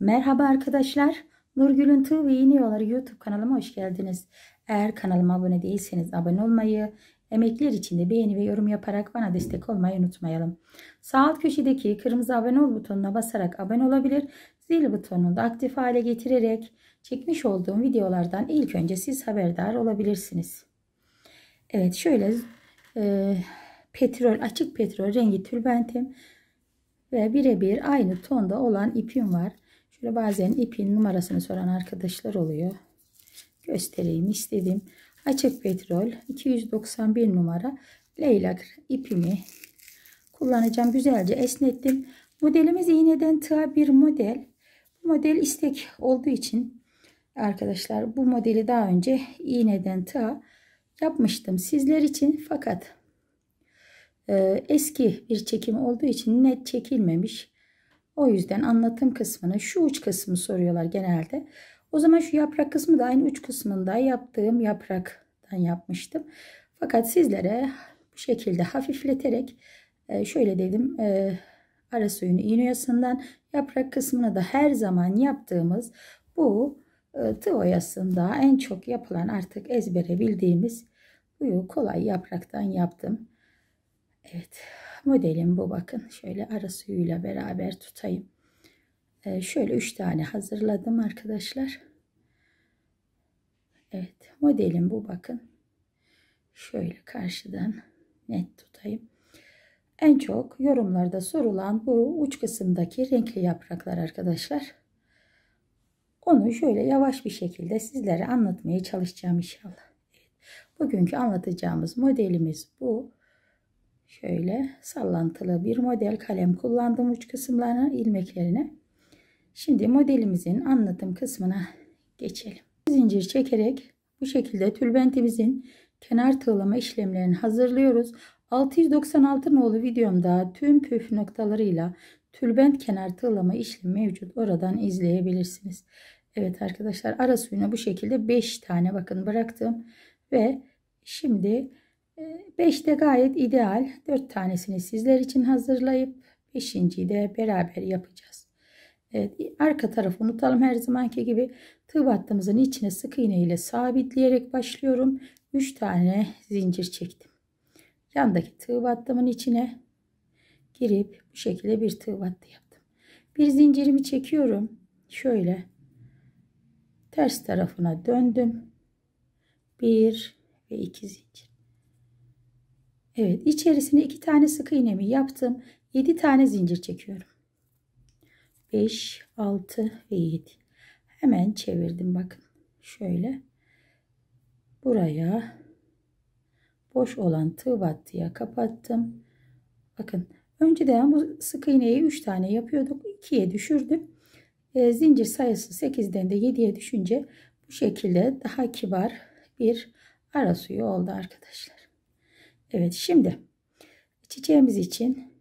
Merhaba arkadaşlar. Nurgül'ün T.V. ve Yeni Yolları YouTube kanalıma hoş geldiniz. Eğer kanalıma abone değilseniz abone olmayı, emekler için de beğeni ve yorum yaparak bana destek olmayı unutmayalım. Sağ alt köşedeki kırmızı abone ol butonuna basarak abone olabilir, zil butonunu da aktif hale getirerek çekmiş olduğum videolardan ilk önce siz haberdar olabilirsiniz. Evet şöyle e, petrol açık petrol rengi tülbentim ve birebir aynı tonda olan ipim var. Şöyle bazen ipin numarasını soran arkadaşlar oluyor. Göstereyim istedim. Açık petrol 291 numara leylak ipimi kullanacağım. Güzelce esnettim. Modelimiz iğneden tığa bir model. Bu model istek olduğu için arkadaşlar bu modeli daha önce iğneden tığa yapmıştım sizler için. Fakat e, eski bir çekim olduğu için net çekilmemiş. O yüzden anlatım kısmını şu uç kısmı soruyorlar genelde. O zaman şu yaprak kısmı da aynı uç kısmında yaptığım yapraktan yapmıştım. Fakat sizlere bu şekilde hafifleterek e, şöyle dedim e, ara suyunu iğne oyasından yaprak kısmını da her zaman yaptığımız bu e, tığ oyasında en çok yapılan artık ezbere bildiğimiz bu kolay yapraktan yaptım. Evet modelim bu bakın. Şöyle ara suyuyla beraber tutayım. Ee, şöyle üç tane hazırladım arkadaşlar. Evet modelim bu bakın. Şöyle karşıdan net tutayım. En çok yorumlarda sorulan bu uç kısımdaki renkli yapraklar arkadaşlar. Onu şöyle yavaş bir şekilde sizlere anlatmaya çalışacağım inşallah. Bugünkü anlatacağımız modelimiz bu. Şöyle sallantılı bir model kalem kullandım uç kısımlarına ilmeklerine. Şimdi modelimizin anlatım kısmına geçelim. Zincir çekerek bu şekilde tülbentimizin kenar tığlama işlemlerini hazırlıyoruz. 696 nolu videomda tüm püf noktalarıyla tülbent kenar tığlama işlemi mevcut. Oradan izleyebilirsiniz. Evet arkadaşlar ara suyuna bu şekilde 5 tane bakın bıraktım. Ve şimdi 5 de ee, gayet ideal. 4 tanesini sizler için hazırlayıp 5.yi de beraber yapacağız. Evet, arka tarafı unutalım her zamanki gibi. Tığ battığımızın içine sık iğne ile sabitleyerek başlıyorum. 3 tane zincir çektim. Yandaki tığ battığımın içine girip bu şekilde bir tığ battı yaptım. Bir zincirimi çekiyorum. Şöyle ters tarafına döndüm. 1 ve 2 zincir. Evet içerisine 2 tane sık iğnemi yaptım. 7 tane zincir çekiyorum. 5, 6 ve 7. Hemen çevirdim bakın. Şöyle. Buraya boş olan tığ battıya kapattım. Bakın önceden bu sık iğneyi 3 tane yapıyorduk. 2'ye düşürdüm. E, zincir sayısı 8'den de 7'ye düşünce bu şekilde daha kibar bir ara suyu oldu arkadaşlar. Evet şimdi çiçeğimiz için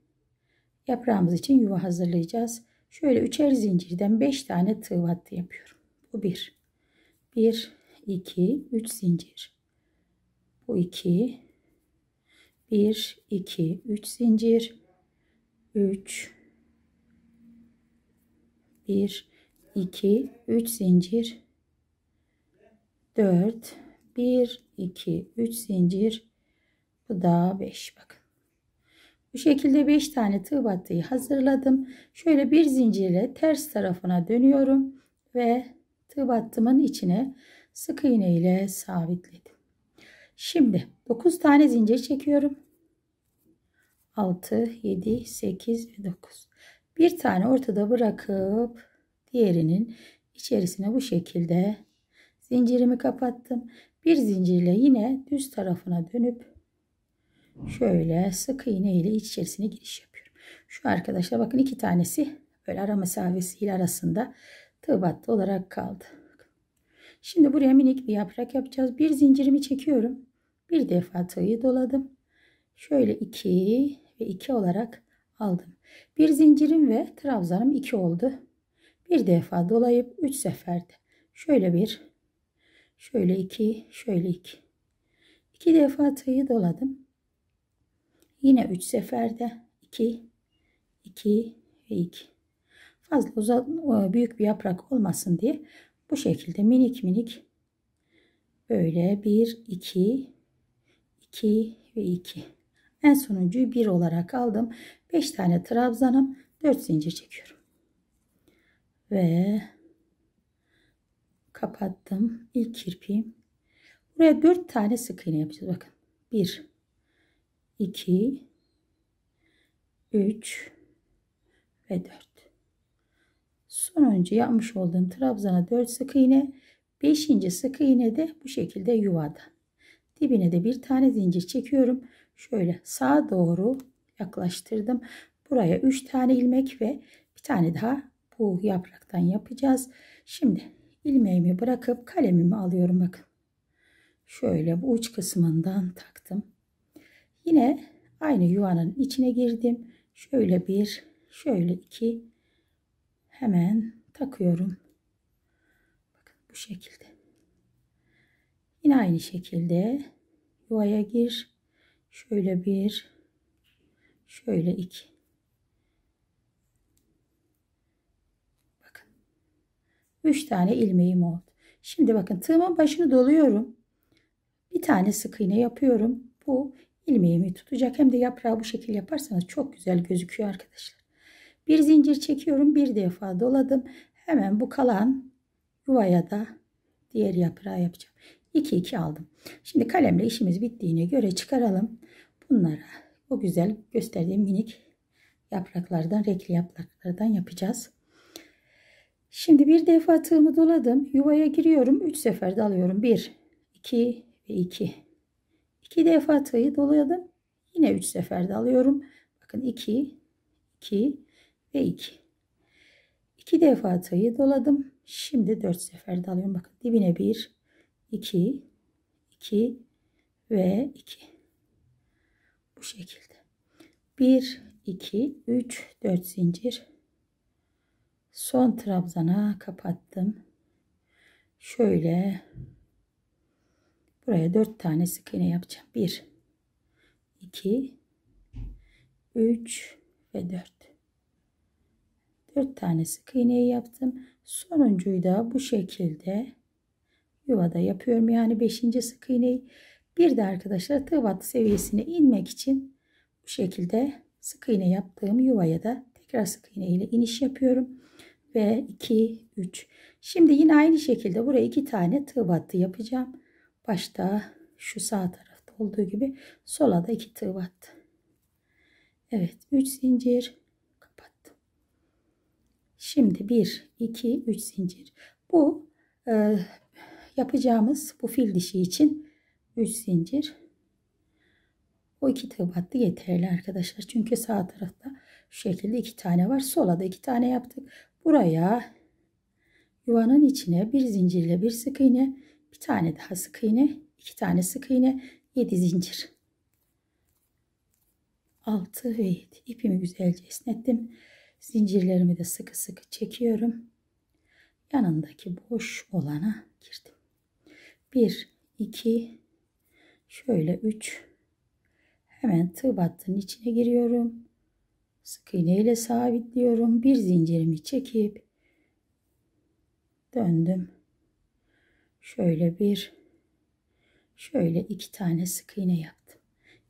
yaprağımız için yuva hazırlayacağız. Şöyle üçer zincirden 5 tane tığ battı yapıyorum. Bu 1. 1 2 3 zincir. Bu 2 1 2 3 zincir. 3 1 2 3 zincir. 4 1 2 3 zincir. Bu da 5 bakın. Bu şekilde 5 tane tığ battıyı hazırladım. Şöyle bir zincirle ters tarafına dönüyorum ve tığ battımın içine sık iğne ile sabitledim. Şimdi 9 tane zincir çekiyorum. 6, 7, 8 ve 9. Bir tane ortada bırakıp diğerinin içerisine bu şekilde zincirimi kapattım. Bir zincirle yine düz tarafına dönüp Şöyle sık iğne ile iç içerisine giriş yapıyorum. Şu arkadaşlar bakın iki tanesi böyle ara mesafesiyle arasında tığ olarak kaldı. Şimdi buraya minik bir yaprak yapacağız. Bir zincirimi çekiyorum. Bir defa tığı doladım. Şöyle iki ve iki olarak aldım. Bir zincirim ve trabzanım iki oldu. Bir defa dolayıp üç seferde. Şöyle bir, şöyle iki, şöyle iki. İki defa tığı doladım. Yine 3 seferde 2, 2 ve 2. Fazla uzak, e, büyük bir yaprak olmasın diye bu şekilde minik minik böyle 1, 2, 2 ve 2. En sonuncuyu 1 olarak aldım. 5 tane trabzanım 4 zincir çekiyorum. Ve kapattım. ilk kirpiğim. Buraya 4 tane sık iğne yapacağız. Bakın. 1 2 3 ve 4. Son önce yapmış olduğum trabzana 4 sık iğne, 5. sık iğne de bu şekilde yuvada. Dibine de bir tane zincir çekiyorum. Şöyle sağa doğru yaklaştırdım. Buraya 3 tane ilmek ve bir tane daha bu yapraktan yapacağız. Şimdi ilmeğimi bırakıp kalemimi alıyorum bakın. Şöyle bu uç kısmından taktım. Yine aynı yuvanın içine girdim. Şöyle bir, şöyle iki. Hemen takıyorum. Bakın bu şekilde. Yine aynı şekilde yuvaya gir. Şöyle bir, şöyle iki. Bakın. Üç tane ilmeğim oldu. Şimdi bakın tığımın başını doluyorum. Bir tane sık iğne yapıyorum. Bu ilmeğimi tutacak. Hem de yaprağı bu şekil yaparsanız çok güzel gözüküyor arkadaşlar. Bir zincir çekiyorum. Bir defa doladım. Hemen bu kalan yuvaya da diğer yaprağı yapacağım. 2 2 aldım. Şimdi kalemle işimiz bittiğine göre çıkaralım. Bunlara o güzel gösterdiğim minik yapraklardan, renkli yapraklardan yapacağız. Şimdi bir defa tığımı doladım. Yuvaya giriyorum. 3 sefer dalıyorum. 1, 2 ve 2. 2 defa tığı doladım. Yine 3 seferde alıyorum. Bakın 2, 2 ve 2. 2 defa tığı doladım. Şimdi 4 seferde alıyorum. Bakın dibine 1, 2, 2 ve 2. Bu şekilde. 1, 2, 3, 4 zincir. Son trabzana kapattım. Şöyle Buraya 4 tane sık iğne yapacağım. 1, 2, 3 ve 4. 4 tane sık iğneyi yaptım. Sonuncuyu da bu şekilde yuvada yapıyorum. Yani 5. sık iğneyi. Bir de arkadaşlar tığ battı seviyesine inmek için bu şekilde sık iğne yaptığım yuvaya da tekrar sık iğne ile iniş yapıyorum. Ve 2, 3. Şimdi yine aynı şekilde buraya iki tane tığ battı yapacağım. Başta şu sağ tarafta olduğu gibi sola da iki tığ battı. Evet 3 zincir kapattım. Şimdi 1 2 3 zincir. Bu e, yapacağımız bu fil dişi için 3 zincir. O iki tığ battı yeterli arkadaşlar. Çünkü sağ tarafta şu şekilde iki tane var. Sola da iki tane yaptık. Buraya yuvanın içine bir zincirle bir sık iğne bir tane daha sık iğne, iki tane sık iğne, 7 zincir. 6 ve 7. İpimi güzelce esnettim. Zincirlerimi de sıkı sıkı çekiyorum. Yanındaki boş olana girdim. 1 2 şöyle 3 hemen tığ battının içine giriyorum. Sık iğneyle sabitliyorum. Bir zincirimi çekip döndüm. Şöyle bir, şöyle iki tane sık iğne yaptım.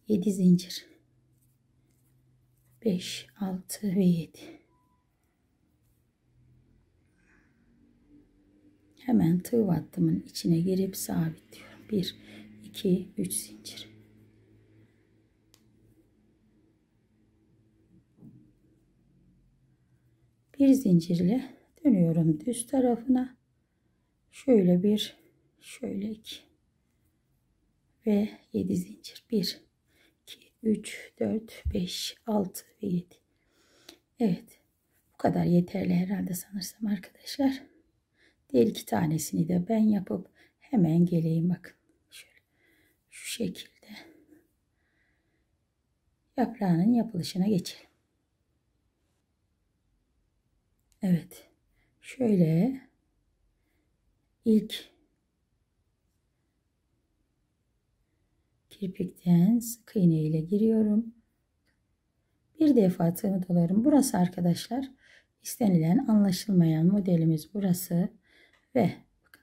7 zincir. 5, 6 ve 7. Hemen tığ battımın içine girip sabitliyorum. 1, 2, 3 zincir. Bir zincirle dönüyorum düz tarafına. Şöyle bir şöyle 2 ve 7 zincir 1 2 3 4 5 6 ve 7 Evet bu kadar yeterli herhalde sanırsam arkadaşlar diğer iki tanesini de ben yapıp hemen geleyim bakın şöyle şu şekilde yaprağının yapılışına geçelim Evet şöyle ilk kirpikten sık iğne ile giriyorum. Bir defa tığımı dolarım. Burası arkadaşlar istenilen anlaşılmayan modelimiz burası. Ve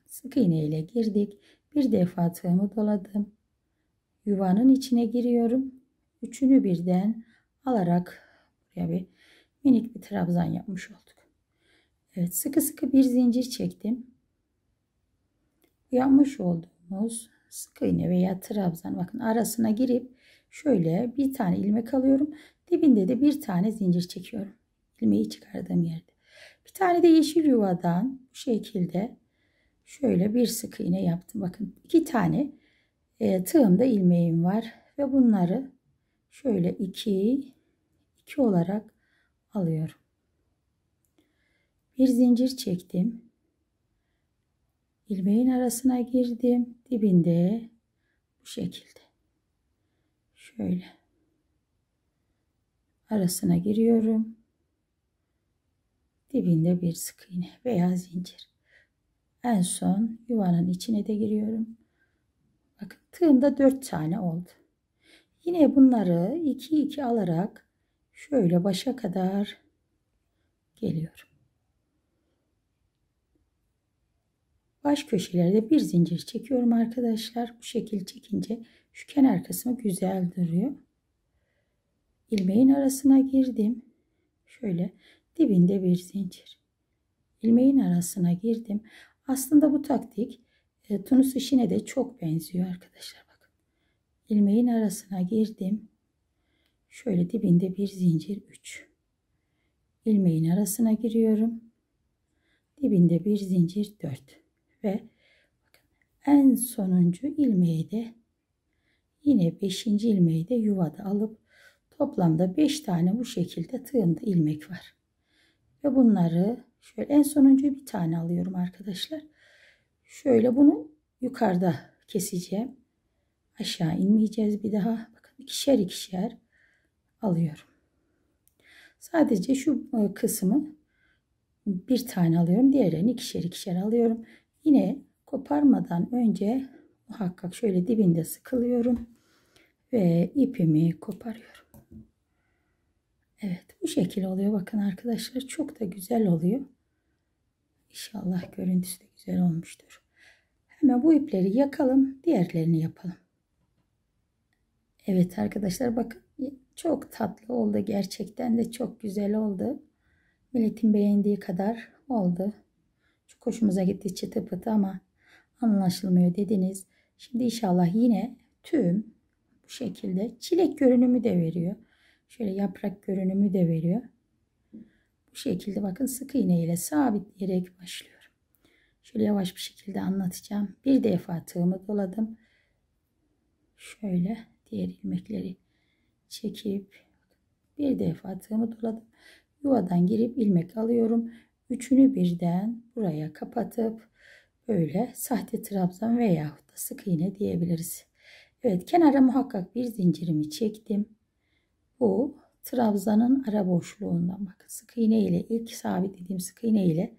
sık iğne ile girdik. Bir defa tığımı doladım. Yuvanın içine giriyorum. Üçünü birden alarak buraya bir minik bir trabzan yapmış olduk. Evet sıkı sıkı bir zincir çektim. Yapmış olduğumuz sık iğne veya trabzan bakın arasına girip şöyle bir tane ilmek alıyorum. Dibinde de bir tane zincir çekiyorum. İlmeği çıkardığım yerde. Bir tane de yeşil yuvadan bu şekilde şöyle bir sık iğne yaptım. Bakın iki tane e, tığımda ilmeğim var ve bunları şöyle iki iki olarak alıyorum. Bir zincir çektim. Ilmeğin arasına girdim dibinde bu şekilde şöyle arasına giriyorum. Dibinde bir sık iğne veya zincir. En son yuvanın içine de giriyorum. Bakın tığımda 4 tane oldu. Yine bunları 2 2 alarak şöyle başa kadar geliyorum. Baş köşelerde bir zincir çekiyorum arkadaşlar. Bu şekil çekince şu kenar kısmı güzel duruyor. Ilmeğin arasına girdim. Şöyle dibinde bir zincir. Ilmeğin arasına girdim. Aslında bu taktik e, Tunus işine de çok benziyor arkadaşlar. Bakın. Ilmeğin arasına girdim. Şöyle dibinde bir zincir 3. Ilmeğin arasına giriyorum. Dibinde bir zincir 4 ve en sonuncu ilmeği de yine 5. ilmeği de yuvada alıp toplamda 5 tane bu şekilde tığımda ilmek var. Ve bunları şöyle en sonuncu bir tane alıyorum arkadaşlar. Şöyle bunu yukarıda keseceğim. Aşağı inmeyeceğiz bir daha. Bakın ikişer ikişer alıyorum. Sadece şu e, kısmı bir tane alıyorum. Diğerlerini ikişer ikişer alıyorum. Yine koparmadan önce muhakkak şöyle dibinde sıkılıyorum ve ipimi koparıyorum. Evet bu şekil oluyor bakın arkadaşlar çok da güzel oluyor. İnşallah görüntüsü de güzel olmuştur. Hemen bu ipleri yakalım diğerlerini yapalım. Evet arkadaşlar bakın çok tatlı oldu gerçekten de çok güzel oldu. Milletin beğendiği kadar oldu. Hoşumuza gitti çıtı pıtı ama anlaşılmıyor dediniz. Şimdi inşallah yine tüm bu şekilde çilek görünümü de veriyor. Şöyle yaprak görünümü de veriyor. Bu şekilde bakın sık iğne ile sabitleyerek başlıyorum. Şöyle yavaş bir şekilde anlatacağım. Bir defa tığımı doladım. Şöyle diğer ilmekleri çekip bir defa tığımı doladım. Yuvadan girip ilmek alıyorum. Üçünü birden buraya kapatıp böyle sahte trabzan veya da sık iğne diyebiliriz. Evet kenara muhakkak bir zincirimi çektim. Bu trabzanın ara boşluğundan bakın sık iğne ile ilk sabitlediğim sık iğne ile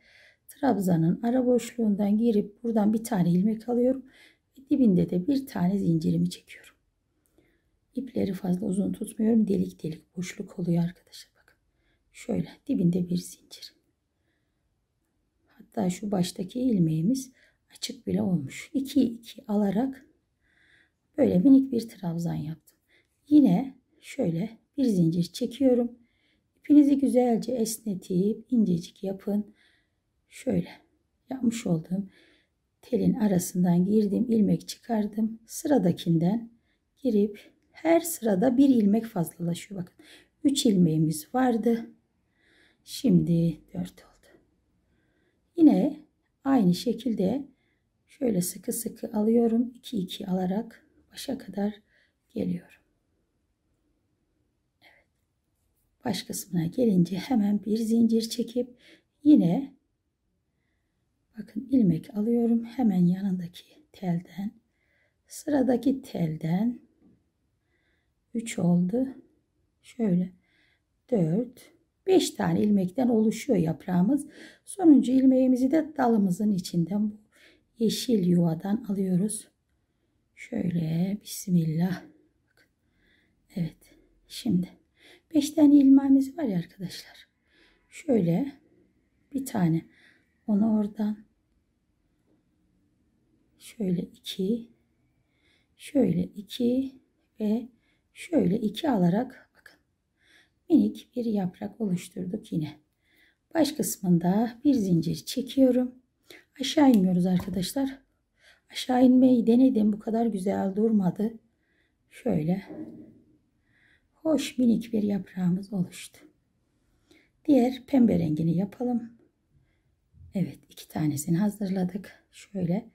trabzanın ara boşluğundan girip buradan bir tane ilmek alıyorum. Dibinde de bir tane zincirimi çekiyorum. İpleri fazla uzun tutmuyorum. Delik delik boşluk oluyor arkadaşlar. Bakın. Şöyle dibinde bir zincir. Hatta şu baştaki ilmeğimiz açık bile olmuş. 2 2 alarak böyle minik bir trabzan yaptım. Yine şöyle bir zincir çekiyorum. İpinizi güzelce esnetip incecik yapın. Şöyle yapmış olduğum telin arasından girdim, ilmek çıkardım. Sıradakinden girip her sırada bir ilmek fazlalaşıyor. Bakın 3 ilmeğimiz vardı. Şimdi 4 oldu. Yine aynı şekilde şöyle sıkı sıkı alıyorum. 2-2 alarak başa kadar geliyorum. Evet. Baş kısmına gelince hemen bir zincir çekip yine bakın ilmek alıyorum. Hemen yanındaki telden sıradaki telden 3 oldu. Şöyle 4 5 tane ilmekten oluşuyor yaprağımız. Sonuncu ilmeğimizi de dalımızın içinden bu yeşil yuvadan alıyoruz. Şöyle bismillah. Evet şimdi 5 tane ilmeğimiz var ya arkadaşlar. Şöyle bir tane onu oradan şöyle 2 şöyle 2 ve şöyle 2 alarak minik bir yaprak oluşturduk yine. Baş kısmında bir zincir çekiyorum. Aşağı inmiyoruz arkadaşlar. Aşağı inmeyi denedim. Bu kadar güzel durmadı. Şöyle hoş minik bir yaprağımız oluştu. Diğer pembe rengini yapalım. Evet iki tanesini hazırladık. Şöyle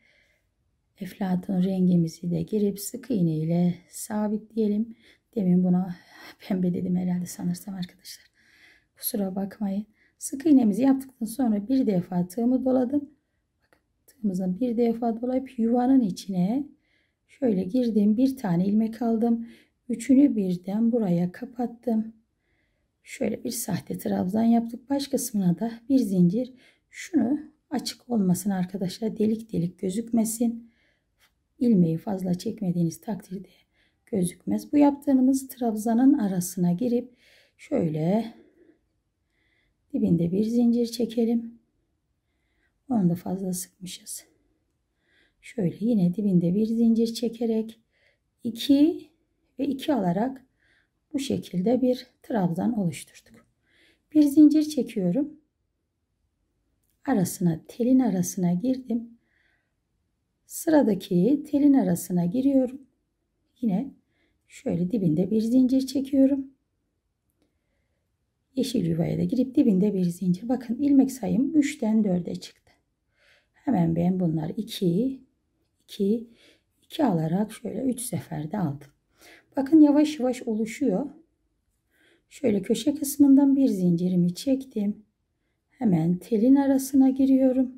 eflatun rengimizi de girip sık iğne ile sabitleyelim. Demin buna Pembe dedim herhalde sanırsam arkadaşlar. Kusura bakmayın. Sık iğnemizi yaptıktan sonra bir defa tığımı doladım. Bakın tığımızdan bir defa dolayıp yuvanın içine şöyle girdim. Bir tane ilmek aldım. Üçünü birden buraya kapattım. Şöyle bir sahte trabzan yaptık. Baş kısmına da bir zincir. Şunu açık olmasın arkadaşlar. Delik delik gözükmesin. İlmeği fazla çekmediğiniz takdirde gözükmez. Bu yaptığımız trabzanın arasına girip şöyle dibinde bir zincir çekelim. Onu da fazla sıkmışız. Şöyle yine dibinde bir zincir çekerek 2 ve 2 alarak bu şekilde bir trabzan oluşturduk. Bir zincir çekiyorum. Arasına telin arasına girdim. Sıradaki telin arasına giriyorum. Yine Şöyle dibinde bir zincir çekiyorum. Yeşil yuvaya da girip dibinde bir zincir. Bakın ilmek sayım 3'ten 4'e çıktı. Hemen ben bunlar 2, 2, 2 alarak şöyle 3 seferde aldım. Bakın yavaş yavaş oluşuyor. Şöyle köşe kısmından bir zincirimi çektim. Hemen telin arasına giriyorum.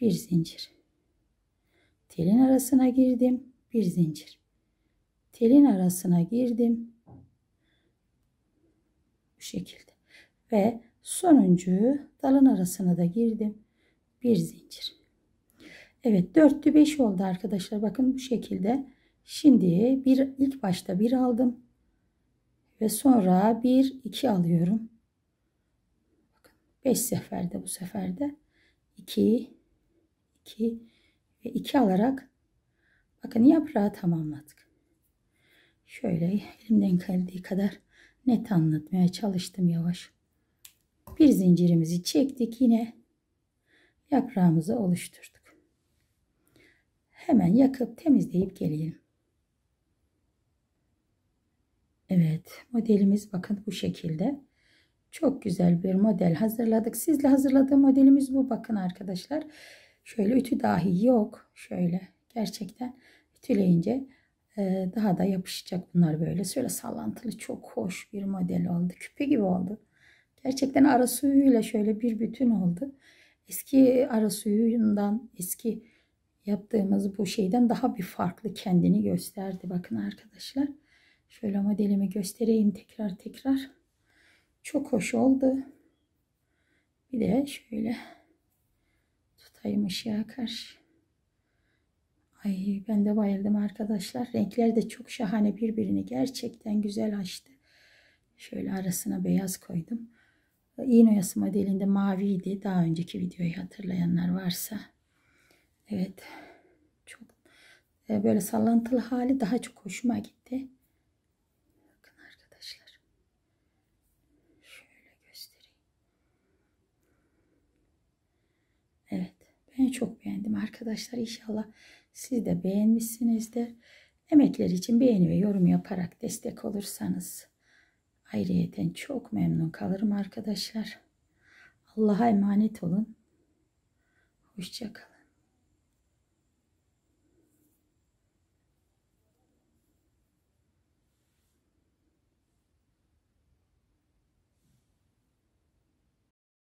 Bir zincir. Telin arasına girdim. Bir zincir telin arasına girdim. Bu şekilde. Ve sonuncu dalın arasına da girdim. Bir zincir. Evet dörtlü beş oldu arkadaşlar. Bakın bu şekilde. Şimdi bir ilk başta bir aldım. Ve sonra bir iki alıyorum. Bakın beş seferde bu seferde. 2 iki ve iki alarak bakın yaprağı tamamladık şöyle elimden geldiği kadar net anlatmaya çalıştım yavaş. Bir zincirimizi çektik yine yaprağımızı oluşturduk. Hemen yakıp temizleyip gelelim. Evet modelimiz bakın bu şekilde. Çok güzel bir model hazırladık. Sizle hazırladığım modelimiz bu. Bakın arkadaşlar. Şöyle ütü dahi yok. Şöyle gerçekten ütüleyince daha da yapışacak bunlar böyle. Şöyle sallantılı çok hoş bir model oldu. Küpe gibi oldu. Gerçekten ara suyuyla şöyle bir bütün oldu. Eski ara suyundan, eski yaptığımız bu şeyden daha bir farklı kendini gösterdi. Bakın arkadaşlar. Şöyle modelimi göstereyim tekrar tekrar. Çok hoş oldu. Bir de şöyle tutayım ışığa karşı. Ay ben de bayıldım arkadaşlar. Renkler de çok şahane birbirini gerçekten güzel açtı. Şöyle arasına beyaz koydum. İğne modelinde maviydi. Daha önceki videoyu hatırlayanlar varsa. Evet. Çok e, böyle sallantılı hali daha çok hoşuma gitti. Bakın arkadaşlar. Şöyle göstereyim. Evet. Ben çok beğendim arkadaşlar. İnşallah siz de beğenmişsinizdir. Emekler için beğeni ve yorum yaparak destek olursanız ayrıyeten çok memnun kalırım arkadaşlar. Allah'a emanet olun. Hoşçakalın.